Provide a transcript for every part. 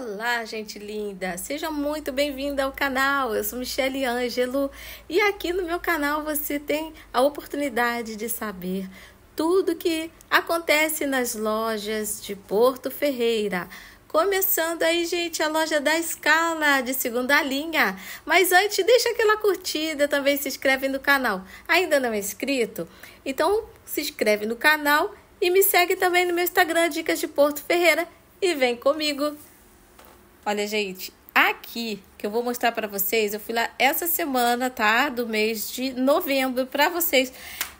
Olá, gente linda! Seja muito bem-vinda ao canal. Eu sou Michele Ângelo e aqui no meu canal você tem a oportunidade de saber tudo que acontece nas lojas de Porto Ferreira. Começando aí, gente, a loja da Escala, de segunda linha. Mas antes, deixa aquela curtida, também se inscreve no canal. Ainda não é inscrito? Então, se inscreve no canal e me segue também no meu Instagram, Dicas de Porto Ferreira. E vem comigo! Olha, gente, aqui que eu vou mostrar para vocês, eu fui lá essa semana, tá? Do mês de novembro para vocês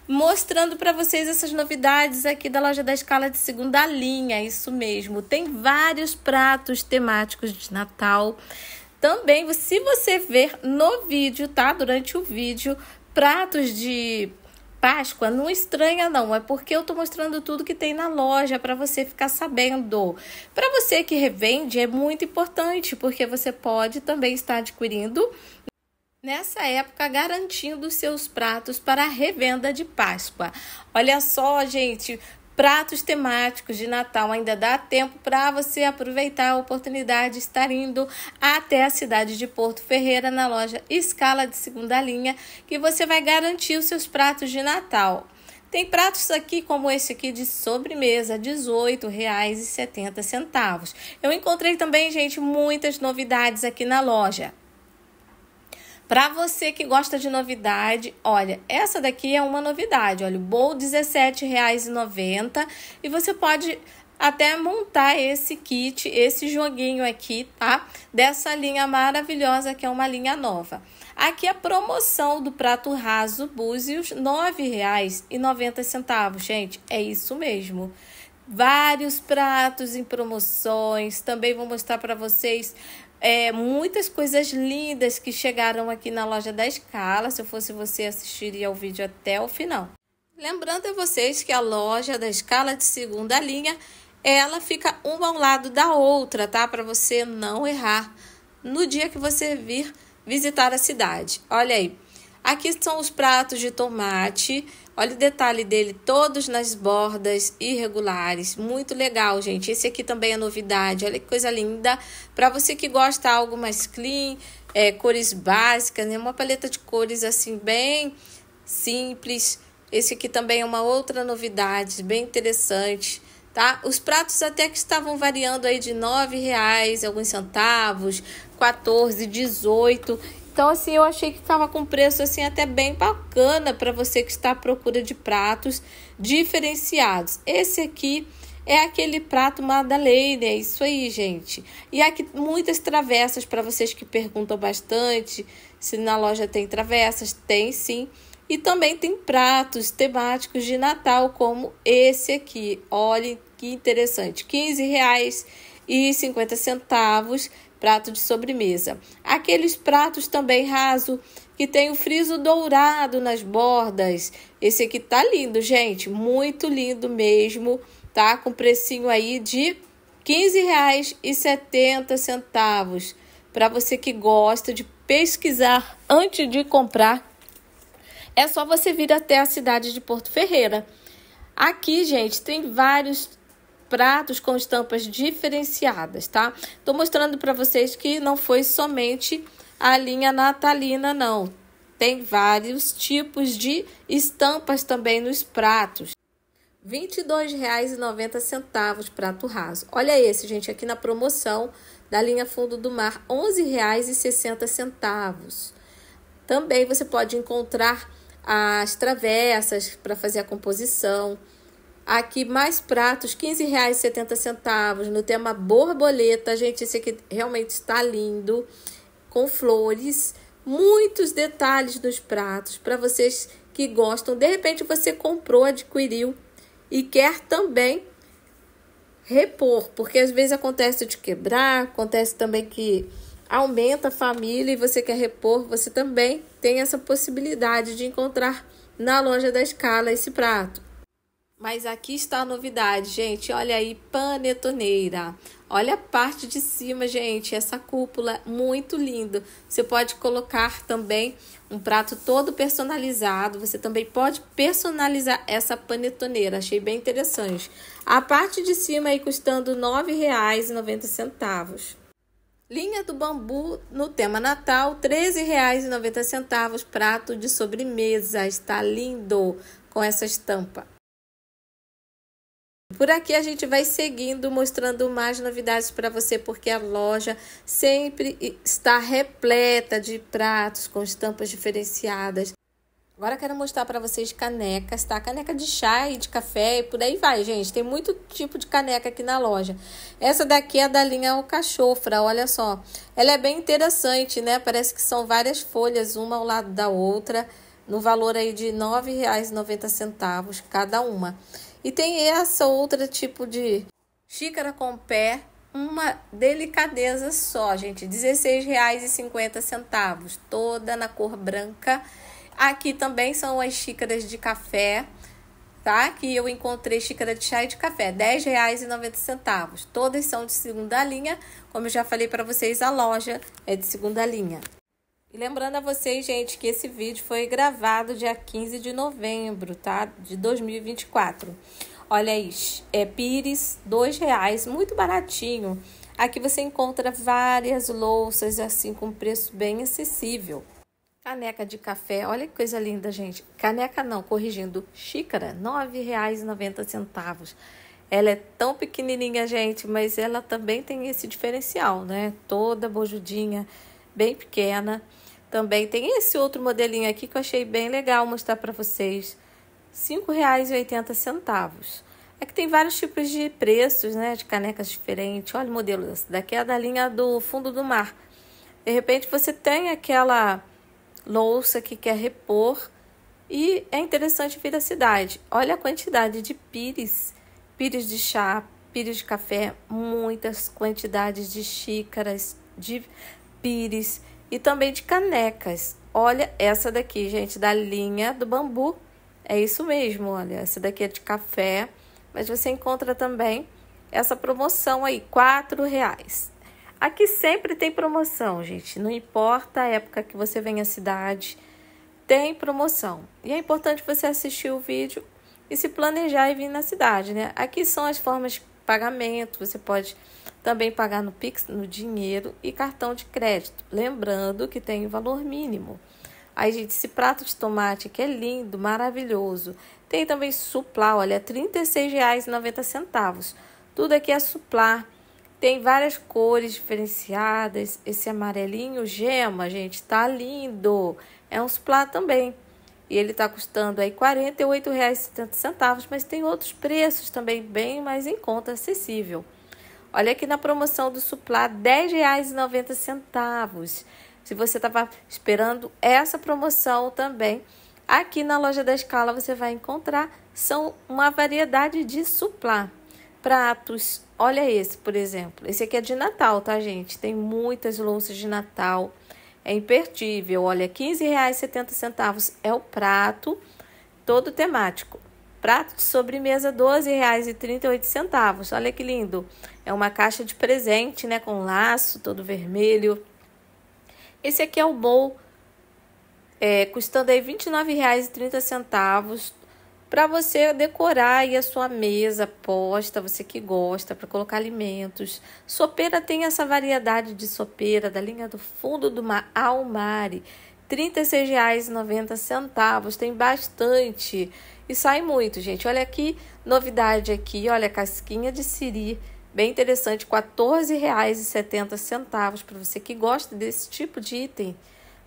mostrando para vocês essas novidades aqui da loja da escala de segunda linha, isso mesmo. Tem vários pratos temáticos de Natal. Também, se você ver no vídeo, tá? Durante o vídeo, pratos de Páscoa não estranha não, é porque eu tô mostrando tudo que tem na loja para você ficar sabendo. Para você que revende é muito importante, porque você pode também estar adquirindo nessa época garantindo seus pratos para a revenda de Páscoa. Olha só, gente, pratos temáticos de Natal. Ainda dá tempo para você aproveitar a oportunidade de estar indo até a cidade de Porto Ferreira na loja Escala de Segunda Linha, que você vai garantir os seus pratos de Natal. Tem pratos aqui como esse aqui de sobremesa, R$ 18,70. Eu encontrei também, gente, muitas novidades aqui na loja. Para você que gosta de novidade, olha, essa daqui é uma novidade. Olha, o bowl R$17,90 e você pode até montar esse kit, esse joguinho aqui, tá? Dessa linha maravilhosa que é uma linha nova. Aqui a promoção do prato raso Búzios, R$ 9,90, gente. É isso mesmo vários pratos em promoções. Também vou mostrar para vocês é, muitas coisas lindas que chegaram aqui na loja da Escala. Se eu fosse você, assistiria o vídeo até o final. Lembrando a vocês que a loja da Escala de segunda linha, ela fica uma ao lado da outra, tá? Para você não errar no dia que você vir visitar a cidade. Olha aí. Aqui são os pratos de tomate, Olha o detalhe dele, todos nas bordas irregulares. Muito legal, gente. Esse aqui também é novidade. Olha que coisa linda. Para você que gosta algo mais clean, é, cores básicas, né? Uma paleta de cores assim bem simples. Esse aqui também é uma outra novidade, bem interessante. Tá? Os pratos até que estavam variando aí de R$ reais, alguns centavos, 14, 18 então, assim, eu achei que estava com preço assim até bem bacana para você que está à procura de pratos diferenciados. Esse aqui é aquele prato Madalena, é isso aí, gente. E aqui muitas travessas para vocês que perguntam bastante se na loja tem travessas, tem sim. E também tem pratos temáticos de Natal como esse aqui. Olha que interessante, R$ 15,50 prato de sobremesa. Aqueles pratos também raso que tem o friso dourado nas bordas. Esse aqui tá lindo, gente, muito lindo mesmo, tá? Com precinho aí de R$ 15,70 para você que gosta de pesquisar antes de comprar. É só você vir até a cidade de Porto Ferreira. Aqui, gente, tem vários pratos com estampas diferenciadas, tá? Tô mostrando para vocês que não foi somente a linha natalina, não. Tem vários tipos de estampas também nos pratos. R$ 22,90 prato raso. Olha esse, gente, aqui na promoção da linha Fundo do Mar, R$ 11,60. Também você pode encontrar as travessas para fazer a composição Aqui mais pratos, R$ 15,70 no tema borboleta. Gente, esse aqui realmente está lindo, com flores, muitos detalhes nos pratos para vocês que gostam. De repente você comprou, adquiriu e quer também repor, porque às vezes acontece de quebrar, acontece também que aumenta a família e você quer repor, você também tem essa possibilidade de encontrar na loja da escala esse prato. Mas aqui está a novidade, gente. Olha aí, panetoneira. Olha a parte de cima, gente. Essa cúpula, muito lindo. Você pode colocar também um prato todo personalizado. Você também pode personalizar essa panetoneira. Achei bem interessante. A parte de cima aí custando R$ 9,90. Linha do bambu no tema Natal, R$ 13,90. Prato de sobremesa. Está lindo com essa estampa. Por aqui a gente vai seguindo mostrando mais novidades para você, porque a loja sempre está repleta de pratos com estampas diferenciadas. Agora quero mostrar para vocês canecas, tá? Caneca de chá e de café e por aí vai, gente. Tem muito tipo de caneca aqui na loja. Essa daqui é da linha Alcachofra, olha só. Ela é bem interessante, né? Parece que são várias folhas, uma ao lado da outra, no valor aí de R$ 9,90 cada uma. E tem essa outra tipo de xícara com pé, uma delicadeza só, gente, R$16,50, toda na cor branca. Aqui também são as xícaras de café, tá? Que eu encontrei xícara de chá e de café, R$10,90. Todas são de segunda linha, como eu já falei para vocês, a loja é de segunda linha. E lembrando a vocês, gente, que esse vídeo foi gravado dia 15 de novembro, tá? De 2024. Olha aí, é pires, dois reais, muito baratinho. Aqui você encontra várias louças, assim, com preço bem acessível. Caneca de café, olha que coisa linda, gente. Caneca não, corrigindo, xícara, R$ 9,90. Ela é tão pequenininha, gente, mas ela também tem esse diferencial, né? Toda bojudinha, bem pequena. Também tem esse outro modelinho aqui que eu achei bem legal mostrar para vocês. R$ 5,80. Aqui tem vários tipos de preços, né? De canecas diferentes. Olha o modelo. daqui é da linha do fundo do mar. De repente você tem aquela louça que quer repor e é interessante vir a cidade. Olha a quantidade de pires, pires de chá, pires de café, muitas quantidades de xícaras, de pires, e também de canecas. Olha essa daqui, gente, da linha do bambu. É isso mesmo, olha, essa daqui é de café, mas você encontra também essa promoção aí, quatro reais. Aqui sempre tem promoção, gente, não importa a época que você vem à cidade, tem promoção. E é importante você assistir o vídeo e se planejar e vir na cidade, né? Aqui são as formas de pagamento, você pode também pagar no Pix, no dinheiro e cartão de crédito. Lembrando que tem valor mínimo. Aí, gente, esse prato de tomate que é lindo, maravilhoso. Tem também suplar, olha, R$ centavos Tudo aqui é suplar. Tem várias cores diferenciadas. Esse amarelinho gema, gente, tá lindo. É um suplar também. E ele tá custando aí R$ 48,70, mas tem outros preços também bem mais em conta, acessível. Olha aqui na promoção do Suplá, R$10,90. Se você estava esperando essa promoção também, aqui na loja da Escala você vai encontrar são uma variedade de suplá. Pratos, olha esse, por exemplo. Esse aqui é de Natal, tá, gente? Tem muitas louças de Natal. É imperdível, olha, R$15,70 é o prato todo temático. Prato de sobremesa R$ 12,38. Olha que lindo. É uma caixa de presente, né, com laço todo vermelho. Esse aqui é o bowl é, custando aí R$ 29,30 para você decorar aí a sua mesa posta, você que gosta, para colocar alimentos. Sopeira tem essa variedade de sopeira da linha do fundo do mar almari. R$ 36,90. Tem bastante. E sai muito, gente. Olha aqui, novidade aqui. Olha, casquinha de siri. Bem interessante, R$ 14,70 para você que gosta desse tipo de item.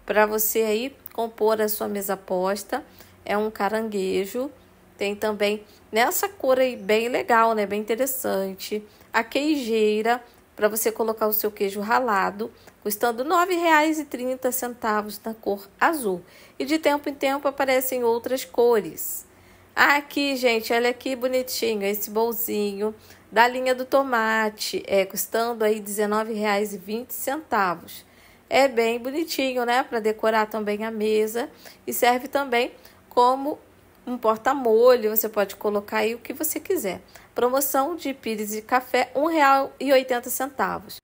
Para você aí compor a sua mesa posta. É um caranguejo. Tem também nessa cor aí bem legal, né? Bem interessante. A queijeira para você colocar o seu queijo ralado, custando R$ 9,30 na cor azul. E de tempo em tempo aparecem outras cores. Ah, aqui, gente, olha que bonitinho esse bolzinho da linha do tomate, é custando aí R$ 19,20. É bem bonitinho, né, para decorar também a mesa e serve também como um porta-molho, você pode colocar aí o que você quiser. Promoção de pires de café R$ 1,80.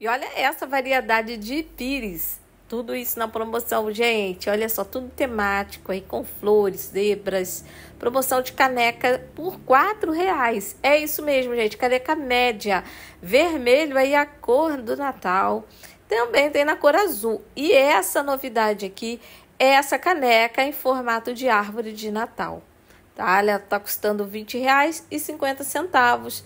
E olha essa variedade de pires. Tudo isso na promoção, gente. Olha só, tudo temático aí, com flores, zebras. Promoção de caneca por R$ reais. É isso mesmo, gente. Caneca média. Vermelho aí a cor do Natal. Também tem na cor azul. E essa novidade aqui é essa caneca em formato de árvore de Natal. Tá? está custando R$ 20,50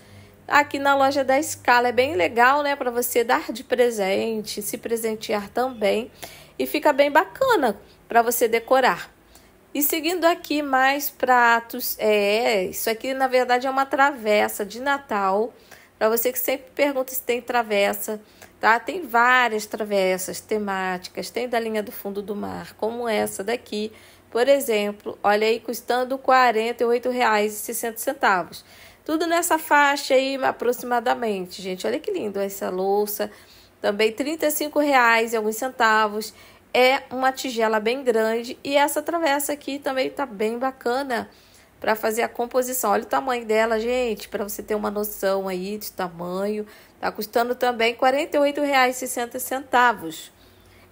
aqui na loja da Escala. É bem legal, né? Para você dar de presente, se presentear também. E fica bem bacana para você decorar. E seguindo aqui mais pratos, é, isso aqui na verdade é uma travessa de Natal. Para você que sempre pergunta se tem travessa, tá? Tem várias travessas temáticas, tem da linha do fundo do mar, como essa daqui, por exemplo, olha aí custando R$ 48,60. Tudo nessa faixa aí aproximadamente, gente. Olha que lindo essa louça. Também R$ 35,00 e alguns centavos. É uma tigela bem grande e essa travessa aqui também tá bem bacana para fazer a composição. Olha o tamanho dela, gente, para você ter uma noção aí de tamanho. Tá custando também R$ 48,60.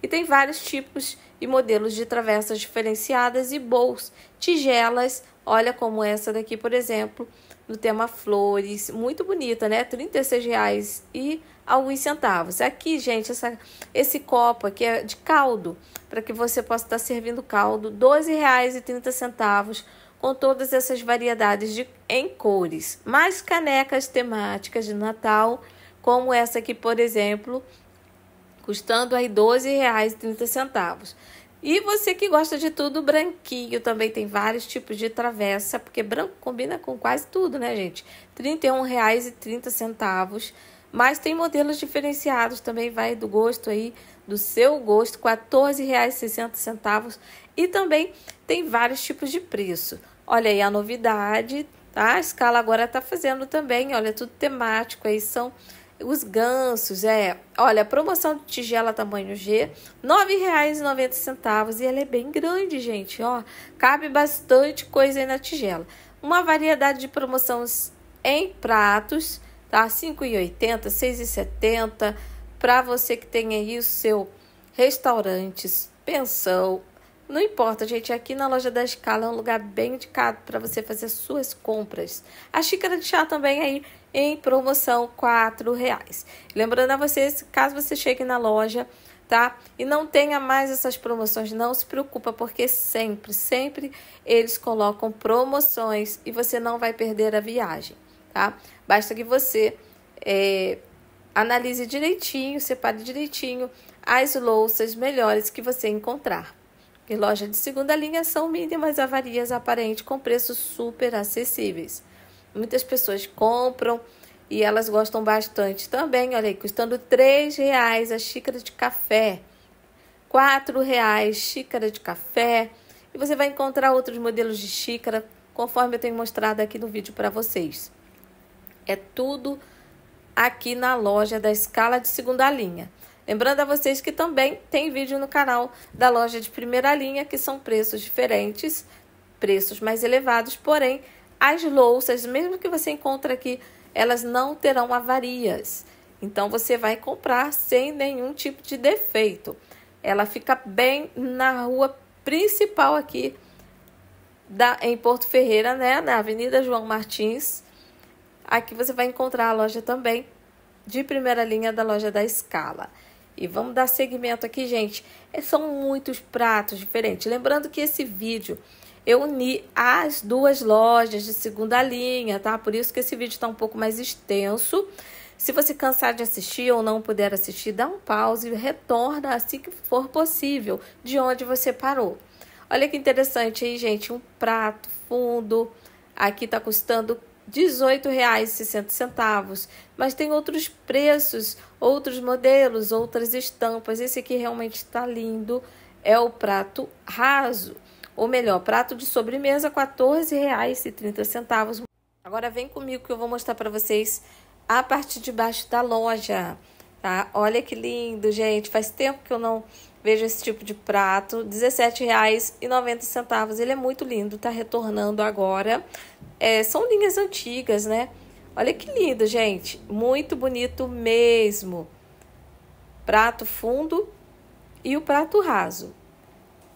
E tem vários tipos e modelos de travessas diferenciadas e bowls, tigelas, olha como essa daqui, por exemplo, no tema flores, muito bonita, né? R$ 36,00 e alguns centavos. Aqui, gente, essa, esse copo aqui é de caldo, para que você possa estar servindo caldo, R$ 12,30 com todas essas variedades de, em cores. Mais canecas temáticas de Natal, como essa aqui, por exemplo, custando aí R$ 12,30. E você que gosta de tudo branquinho, também tem vários tipos de travessa, porque branco combina com quase tudo, né, gente? R$ 31,30. Mas tem modelos diferenciados também, vai do gosto aí, do seu gosto, R$ 14,60. E também tem vários tipos de preço. Olha aí a novidade, tá? A escala agora tá fazendo também, olha, tudo temático aí, são os gansos, é. Olha, a promoção de tigela tamanho G, R$ 9,90. E ela é bem grande, gente, ó. Cabe bastante coisa aí na tigela. Uma variedade de promoções em pratos, tá? R$ 5,80, R$ 6,70. Para você que tem aí o seu restaurantes, pensão, não importa, gente, aqui na loja da Escala é um lugar bem indicado para você fazer suas compras. A xícara de chá também aí em promoção R$ reais. Lembrando a vocês, caso você chegue na loja, tá? E não tenha mais essas promoções, não se preocupa, porque sempre, sempre eles colocam promoções e você não vai perder a viagem, tá? Basta que você é, analise direitinho, separe direitinho as louças melhores que você encontrar. E lojas de segunda linha são mínimas avarias aparentes com preços super acessíveis. Muitas pessoas compram e elas gostam bastante também. Olha aí, custando R$ reais a xícara de café, R$ reais xícara de café. E você vai encontrar outros modelos de xícara, conforme eu tenho mostrado aqui no vídeo para vocês. É tudo aqui na loja da escala de segunda linha. Lembrando a vocês que também tem vídeo no canal da loja de primeira linha, que são preços diferentes, preços mais elevados, porém as louças, mesmo que você encontre aqui, elas não terão avarias. Então você vai comprar sem nenhum tipo de defeito. Ela fica bem na rua principal aqui da, em Porto Ferreira, né? Na Avenida João Martins. Aqui você vai encontrar a loja também de primeira linha da loja da Escala. E vamos dar seguimento aqui, gente. É, são muitos pratos diferentes. Lembrando que esse vídeo eu uni as duas lojas de segunda linha, tá? Por isso que esse vídeo está um pouco mais extenso. Se você cansar de assistir ou não puder assistir, dá um pause e retorna assim que for possível de onde você parou. Olha que interessante aí, gente, um prato fundo aqui tá custando R$ 18,60, mas tem outros preços, outros modelos, outras estampas. Esse aqui realmente está lindo, é o prato raso, ou melhor, prato de sobremesa R$ 14,30. Agora vem comigo que eu vou mostrar para vocês a parte de baixo da loja, tá? Olha que lindo, gente. Faz tempo que eu não Veja esse tipo de prato, R$17,90. Ele é muito lindo, tá retornando agora. É, são linhas antigas, né? Olha que lindo, gente. Muito bonito mesmo. Prato fundo e o prato raso.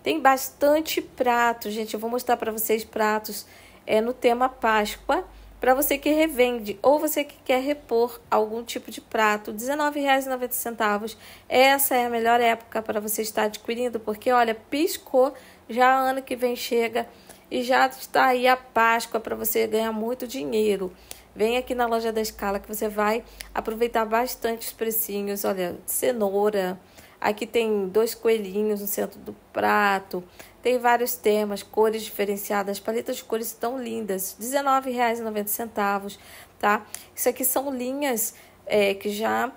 Tem bastante prato, gente. Eu vou mostrar para vocês pratos é, no tema Páscoa para você que revende ou você que quer repor algum tipo de prato, R$19,90. Essa é a melhor época para você estar adquirindo, porque olha, piscou, já ano que vem chega e já está aí a Páscoa para você ganhar muito dinheiro. Vem aqui na loja da Escala que você vai aproveitar bastante os precinhos. Olha, cenoura, aqui tem dois coelhinhos no centro do prato, tem vários temas, cores diferenciadas, paletas de cores tão lindas, R$19,90, tá? Isso aqui são linhas é, que já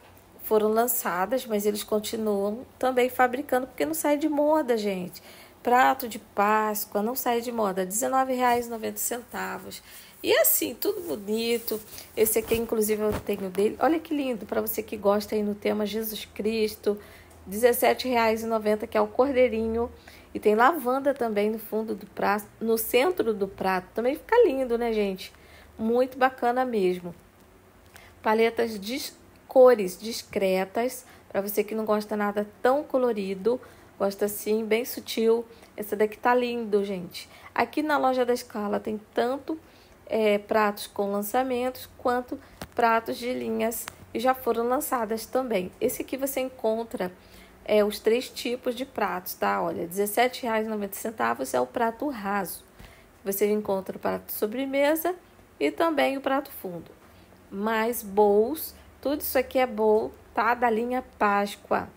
foram lançadas, mas eles continuam também fabricando, porque não sai de moda, gente. Prato de Páscoa não sai de moda, R$19,90. E assim, tudo bonito. Esse aqui, inclusive, eu tenho dele. Olha que lindo, para você que gosta aí no tema Jesus Cristo, R$17,90, que é o cordeirinho. E tem lavanda também no fundo do prato, no centro do prato. Também fica lindo, né, gente? Muito bacana mesmo. Paletas de cores discretas, para você que não gosta nada tão colorido, gosta assim, bem sutil. Essa daqui tá lindo, gente. Aqui na loja da Escala tem tanto é, pratos com lançamentos quanto pratos de linhas que já foram lançadas também. Esse aqui você encontra é, os três tipos de pratos, tá? Olha, R$17,90 é o prato raso. Você encontra o prato sobremesa e também o prato fundo. Mais bowls, tudo isso aqui é bowl, tá? Da linha Páscoa.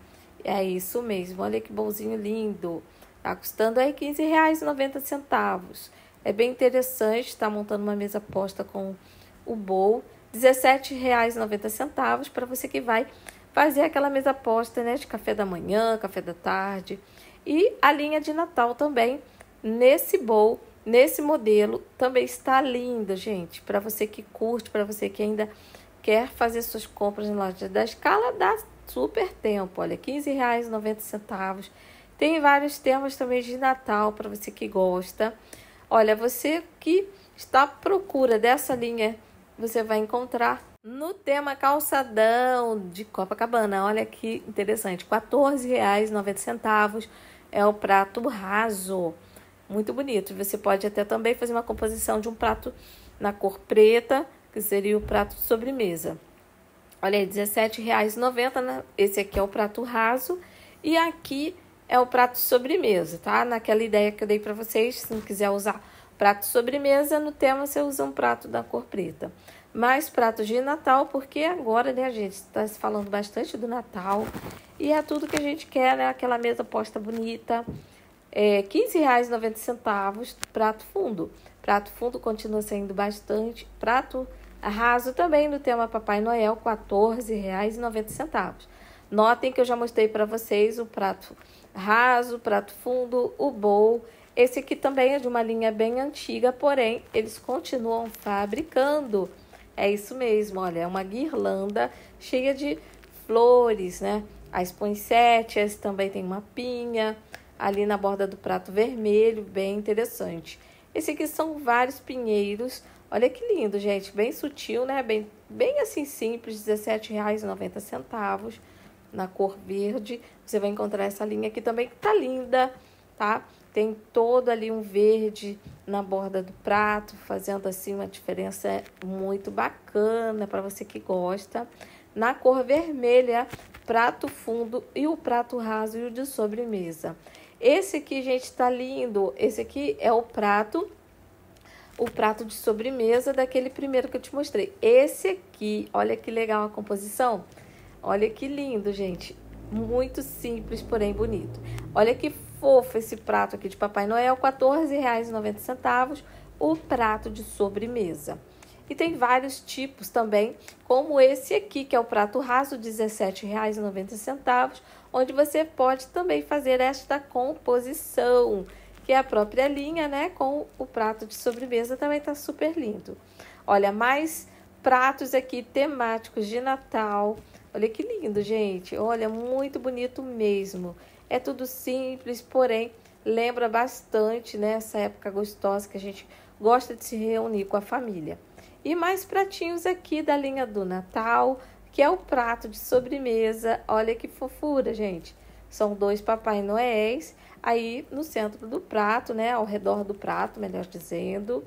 É isso mesmo, olha que bolzinho lindo. Tá custando aí R$15,90. É bem interessante, tá montando uma mesa posta com o bowl. R$17,90 para você que vai fazer aquela mesa posta né, de café da manhã, café da tarde e a linha de Natal também nesse bowl, nesse modelo também está linda, gente. Para você que curte, para você que ainda quer fazer suas compras na loja da Escala, dá super tempo. Olha, R$15,90. Tem vários temas também de Natal para você que gosta. Olha, você que está à procura dessa linha, você vai encontrar no tema calçadão de Copacabana, olha que interessante, R$14,90 é o prato raso, muito bonito. Você pode até também fazer uma composição de um prato na cor preta, que seria o prato de sobremesa. Olha aí, R$17,90, né? esse aqui é o prato raso e aqui é o prato de sobremesa, tá? Naquela ideia que eu dei para vocês, se não quiser usar prato de sobremesa, no tema você usa um prato da cor preta mais pratos de Natal, porque agora, né, gente, está se falando bastante do Natal. E é tudo que a gente quer, né? Aquela mesa posta bonita. É, R$ centavos prato fundo. Prato fundo continua sendo bastante. Prato raso também no tema Papai Noel, R$ centavos Notem que eu já mostrei para vocês o prato raso, prato fundo, o bowl. Esse aqui também é de uma linha bem antiga, porém eles continuam fabricando. É isso mesmo, olha, é uma guirlanda cheia de flores, né? As poinsettias, também tem uma pinha ali na borda do prato vermelho, bem interessante. Esse aqui são vários pinheiros. Olha que lindo, gente, bem sutil, né? Bem, bem assim simples, R$17,90 na cor verde. Você vai encontrar essa linha aqui também que tá linda, tá? tem todo ali um verde na borda do prato, fazendo assim uma diferença muito bacana para você que gosta. Na cor vermelha, prato fundo e o prato raso e o de sobremesa. Esse aqui, gente, tá lindo. Esse aqui é o prato o prato de sobremesa daquele primeiro que eu te mostrei. Esse aqui, olha que legal a composição. Olha que lindo, gente. Muito simples, porém bonito. Olha que fofo esse prato aqui de Papai Noel, R$14,90 o prato de sobremesa. E tem vários tipos também, como esse aqui, que é o prato raso, R$ onde você pode também fazer esta composição, que é a própria linha, né? Com o prato de sobremesa também tá super lindo. Olha, mais pratos aqui temáticos de Natal. Olha que lindo, gente. Olha, muito bonito mesmo. É tudo simples, porém lembra bastante né, essa época gostosa que a gente gosta de se reunir com a família. E mais pratinhos aqui da linha do Natal, que é o prato de sobremesa. Olha que fofura, gente. São dois Papai Noéis. Aí no centro do prato, né? Ao redor do prato, melhor dizendo.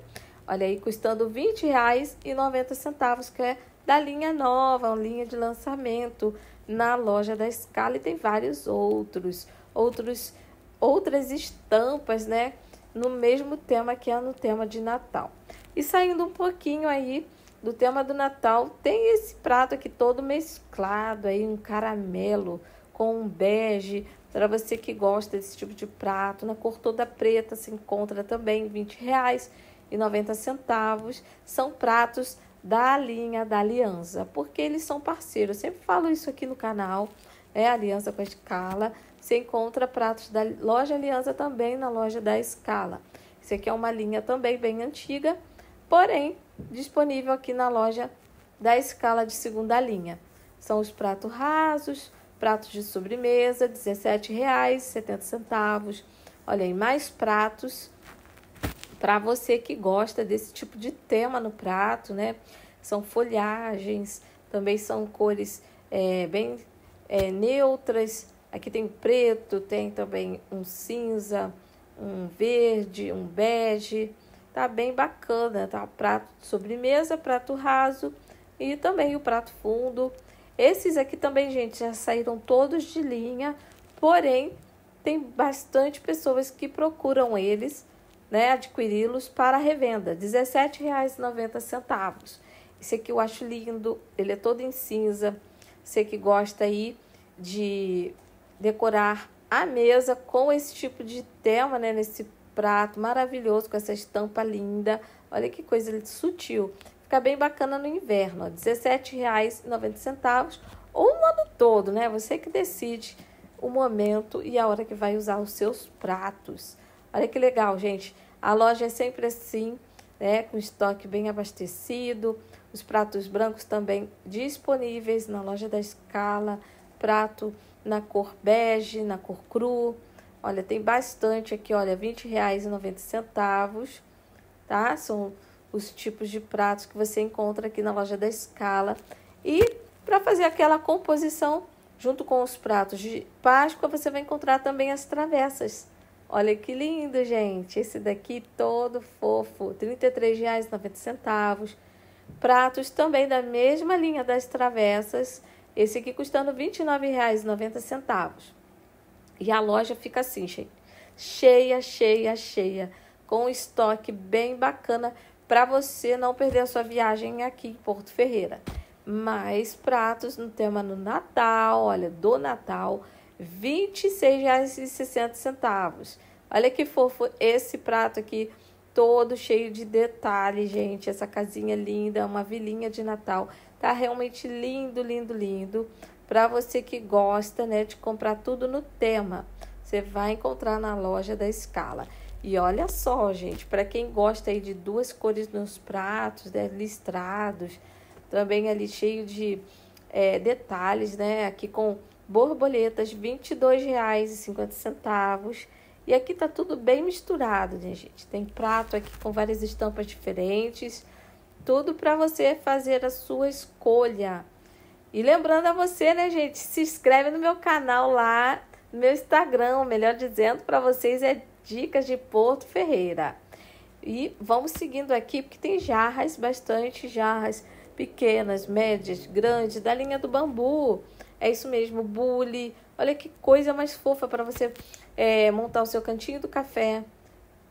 Olha aí, custando R$ 20,90, que é da linha nova, linha de lançamento na loja da Scala e tem vários outros, outros outras estampas, né, no mesmo tema que é no tema de Natal. E saindo um pouquinho aí do tema do Natal, tem esse prato aqui todo mesclado aí, um caramelo com um bege, para você que gosta desse tipo de prato, na cor toda preta se encontra também R$ 20,90. São pratos da linha da aliança, porque eles são parceiros. Eu sempre falo isso aqui no canal, É Aliança com a Escala. Você encontra pratos da loja Aliança também na loja da Escala. Isso aqui é uma linha também bem antiga, porém disponível aqui na loja da Escala de segunda linha. São os pratos rasos, pratos de sobremesa, R$ 17,70. Olha aí, mais pratos para você que gosta desse tipo de tema no prato, né? São folhagens, também são cores é, bem é, neutras. Aqui tem preto, tem também um cinza, um verde, um bege. Tá bem bacana, tá? Prato de sobremesa, prato raso e também o prato fundo. Esses aqui também, gente, já saíram todos de linha, porém tem bastante pessoas que procuram eles né, adquiri-los para revenda, R$ 17,90. Esse aqui eu acho lindo, ele é todo em cinza. Você que gosta aí de decorar a mesa com esse tipo de tema, né, nesse prato maravilhoso com essa estampa linda. Olha que coisa sutil. Fica bem bacana no inverno, R$ 17,90 ou no ano todo, né? Você que decide o momento e a hora que vai usar os seus pratos. Olha que legal, gente. A loja é sempre assim, né? Com estoque bem abastecido. Os pratos brancos também disponíveis na loja da Escala. Prato na cor bege, na cor cru. Olha, tem bastante aqui, olha, R$ 20,90, tá? São os tipos de pratos que você encontra aqui na loja da Escala. E para fazer aquela composição junto com os pratos de Páscoa, você vai encontrar também as travessas, Olha que lindo, gente. Esse daqui todo fofo, R$ 33,90. Pratos também da mesma linha das travessas, esse aqui custando R$ 29,90. E a loja fica assim, gente. Cheia, cheia, cheia, com estoque bem bacana para você não perder a sua viagem aqui em Porto Ferreira. Mais pratos no tema do Natal, olha, do Natal R$ 26,60. Olha que fofo esse prato aqui, todo cheio de detalhes, gente. Essa casinha linda, é uma vilinha de Natal. Tá realmente lindo, lindo, lindo. Para você que gosta, né, de comprar tudo no tema, você vai encontrar na loja da Escala. E olha só, gente, para quem gosta aí de duas cores nos pratos, né, listrados, também ali cheio de é, detalhes, né, aqui com borboletas R$ 22,50. E aqui tá tudo bem misturado, né, gente? Tem prato aqui com várias estampas diferentes, tudo para você fazer a sua escolha. E lembrando a você, né, gente, se inscreve no meu canal lá, no meu Instagram, melhor dizendo, para vocês é Dicas de Porto Ferreira. E vamos seguindo aqui, porque tem jarras, bastante jarras pequenas, médias, grandes, da linha do bambu. É isso mesmo, bule. Olha que coisa mais fofa para você é, montar o seu cantinho do café.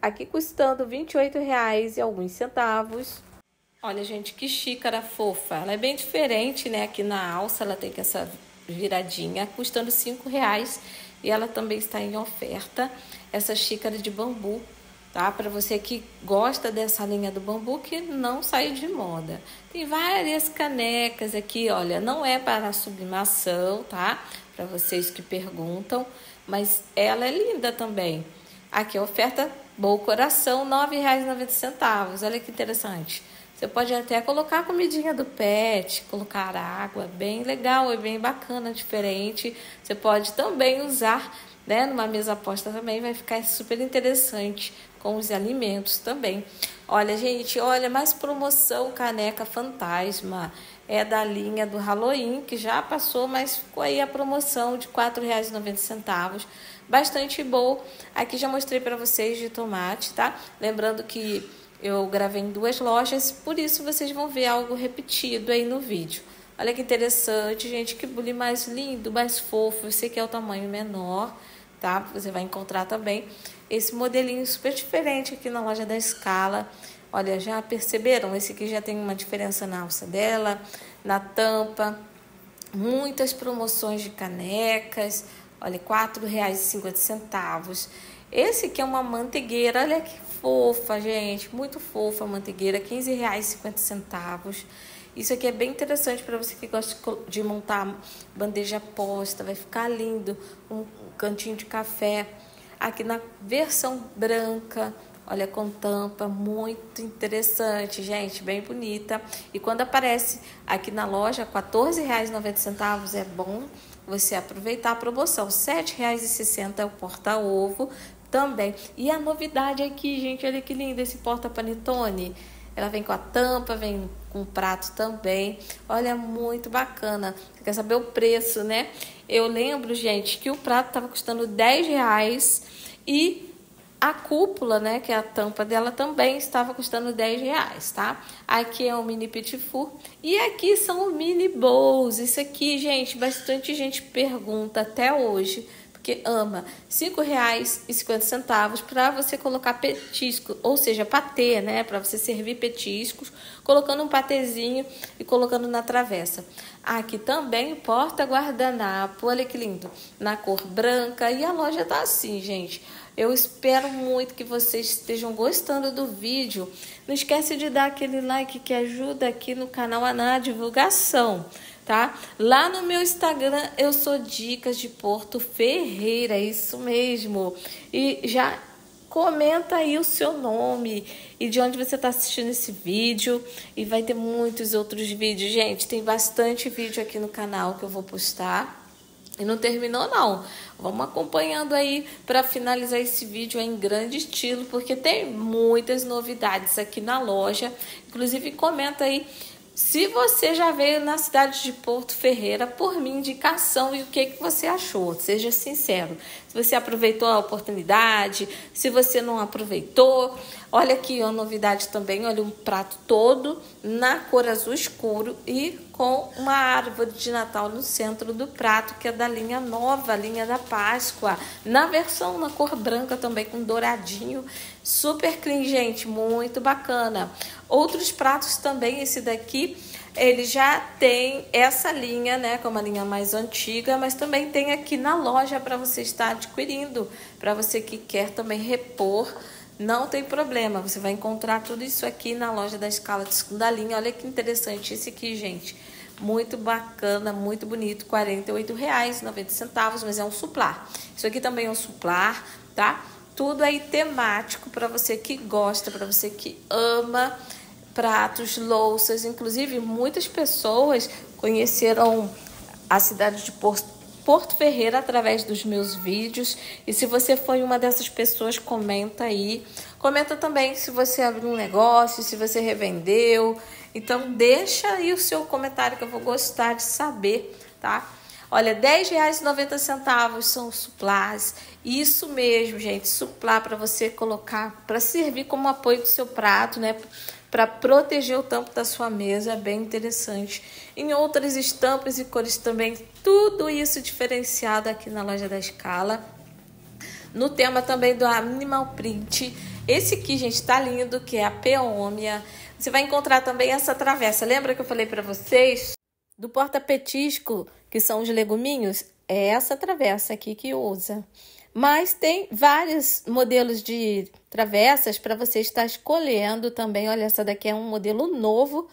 Aqui custando R$ 28,00 e alguns centavos. Olha, gente, que xícara fofa. Ela é bem diferente, né? Aqui na alça ela tem essa viradinha, custando R$ 5,00 e ela também está em oferta. Essa xícara de bambu tá? Para você que gosta dessa linha do bambu que não sai de moda. Tem várias canecas aqui, olha, não é para sublimação, tá? Para vocês que perguntam, mas ela é linda também. Aqui a oferta Bom Coração, R$ 9,90. Olha que interessante. Você pode até colocar a comidinha do pet, colocar água, bem legal, é bem bacana, diferente. Você pode também usar né, numa mesa aposta também vai ficar super interessante com os alimentos também. Olha, gente, olha, mais promoção caneca fantasma. É da linha do Halloween, que já passou, mas ficou aí a promoção de R$ 4,90. Bastante bom. Aqui já mostrei para vocês de tomate, tá? Lembrando que eu gravei em duas lojas, por isso vocês vão ver algo repetido aí no vídeo. Olha que interessante, gente, que bule mais lindo, mais fofo. Esse aqui é o tamanho menor, tá? Você vai encontrar também esse modelinho super diferente aqui na loja da Escala. Olha, já perceberam? Esse aqui já tem uma diferença na alça dela, na tampa. Muitas promoções de canecas. Olha, R$ 4,50. Esse aqui é uma mantegueira, olha que fofa, gente. Muito fofa a mantegueira, R$ 15,50. Isso aqui é bem interessante para você que gosta de montar bandeja posta, vai ficar lindo, um cantinho de café. Aqui na versão branca, olha com tampa, muito interessante, gente, bem bonita. E quando aparece aqui na loja, R$14,90, é bom você aproveitar a promoção. R$7,60 é o porta-ovo também. E a novidade aqui, gente, olha que lindo esse porta-panetone. Ela vem com a tampa, vem com o prato também. Olha, muito bacana. Você quer saber o preço, né? Eu lembro, gente, que o prato estava custando 10 reais e a cúpula, né, que é a tampa dela, também estava custando 10 reais, tá? Aqui é o um mini petit four e aqui são mini bowls. Isso aqui, gente, bastante gente pergunta até hoje porque ama, R$ 5,50 para você colocar petisco, ou seja, patê, né? Para você servir petiscos, colocando um patezinho e colocando na travessa. Aqui também porta guardanapo, olha que lindo, na cor branca. E a loja tá assim, gente. Eu espero muito que vocês estejam gostando do vídeo. Não esquece de dar aquele like que ajuda aqui no canal a na divulgação tá? Lá no meu Instagram eu sou Dicas de Porto Ferreira, é isso mesmo. E já comenta aí o seu nome e de onde você está assistindo esse vídeo. E vai ter muitos outros vídeos, gente. Tem bastante vídeo aqui no canal que eu vou postar. E não terminou não. Vamos acompanhando aí para finalizar esse vídeo em grande estilo, porque tem muitas novidades aqui na loja. Inclusive comenta aí se você já veio na cidade de Porto Ferreira por minha indicação e o que, que você achou, seja sincero. Se você aproveitou a oportunidade, se você não aproveitou. Olha aqui a novidade também, olha um prato todo na cor azul escuro e com uma árvore de Natal no centro do prato, que é da linha nova, linha da Páscoa. Na versão na cor branca também com douradinho Super clean, gente, muito bacana. Outros pratos também, esse daqui, ele já tem essa linha, né, que é uma linha mais antiga, mas também tem aqui na loja para você estar adquirindo, para você que quer também repor, não tem problema, você vai encontrar tudo isso aqui na loja da escala de segunda linha. Olha que interessante esse aqui, gente. Muito bacana, muito bonito, R$ 48,90, mas é um suplar. Isso aqui também é um suplar, tá? tudo aí temático para você que gosta, para você que ama pratos, louças. Inclusive, muitas pessoas conheceram a cidade de Porto Ferreira através dos meus vídeos. E se você foi uma dessas pessoas, comenta aí. Comenta também se você abriu um negócio, se você revendeu. Então, deixa aí o seu comentário que eu vou gostar de saber, tá? Olha, R$10,90 10,90 são suplás. Isso mesmo, gente, suplá para você colocar, para servir como apoio do seu prato, né? Para proteger o tampo da sua mesa, é bem interessante. Em outras estampas e cores também, tudo isso diferenciado aqui na loja da Escala. No tema também do Animal Print. Esse aqui, gente, tá lindo, que é a peômia. Você vai encontrar também essa travessa. Lembra que eu falei para vocês do porta-petisco? que são os leguminhos, é essa travessa aqui que usa. Mas tem vários modelos de travessas para você estar escolhendo também. Olha, essa daqui é um modelo novo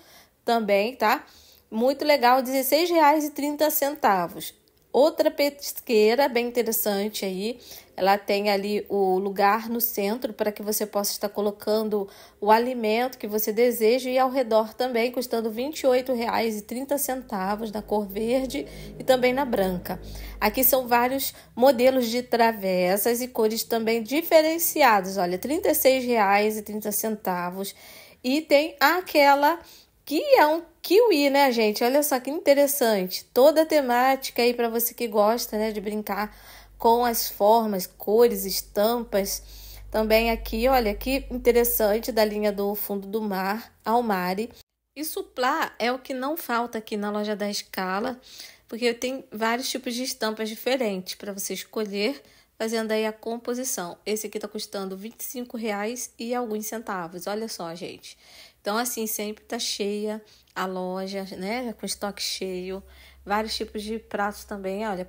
também, tá? Muito legal, R$16,30. Outra petisqueira bem interessante aí, ela tem ali o lugar no centro para que você possa estar colocando o alimento que você deseja e ao redor também, custando R$ 28,30 na cor verde e também na branca. Aqui são vários modelos de travessas e cores também diferenciadas, olha, R$ 36,30 e tem aquela que é um kiwi, né, gente? Olha só que interessante. Toda a temática aí para você que gosta, né, de brincar com as formas, cores, estampas. Também aqui, olha que interessante da linha do fundo do mar ao mare. E suplar é o que não falta aqui na loja da Escala, porque tem vários tipos de estampas diferentes para você escolher, fazendo aí a composição. Esse aqui está custando R$ 25,00 e alguns centavos. Olha só, gente. Então, assim, sempre está cheia a loja, né? Com estoque cheio, vários tipos de pratos também. Olha,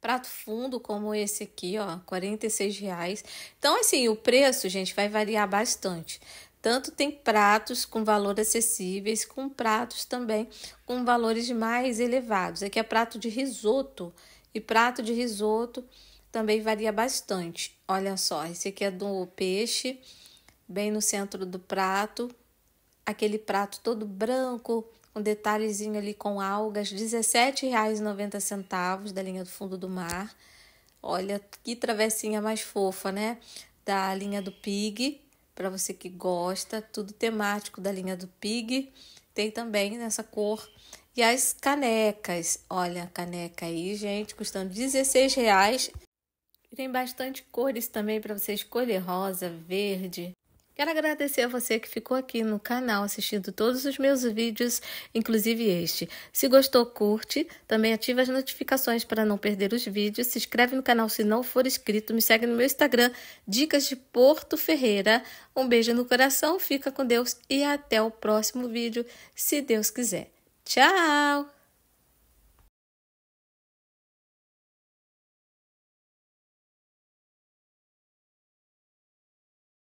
prato fundo como esse aqui, ó, 46 reais. Então, assim, o preço, gente, vai variar bastante. Tanto tem pratos com valor acessíveis, com pratos também com valores mais elevados. Aqui é, é prato de risoto e prato de risoto também varia bastante. Olha só, esse aqui é do peixe, bem no centro do prato. Aquele prato todo branco, um detalhezinho ali com algas, r$17,90 da linha do fundo do mar. Olha que travessinha mais fofa, né? Da linha do Pig, para você que gosta, tudo temático da linha do Pig. Tem também nessa cor. E as canecas, olha a caneca aí, gente, custando R$16,00. Tem bastante cores também para você escolher, rosa, verde. Quero agradecer a você que ficou aqui no canal assistindo todos os meus vídeos, inclusive este. Se gostou, curte. Também ativa as notificações para não perder os vídeos. Se inscreve no canal se não for inscrito. Me segue no meu Instagram, Dicas de Porto Ferreira. Um beijo no coração, fica com Deus e até o próximo vídeo, se Deus quiser. Tchau!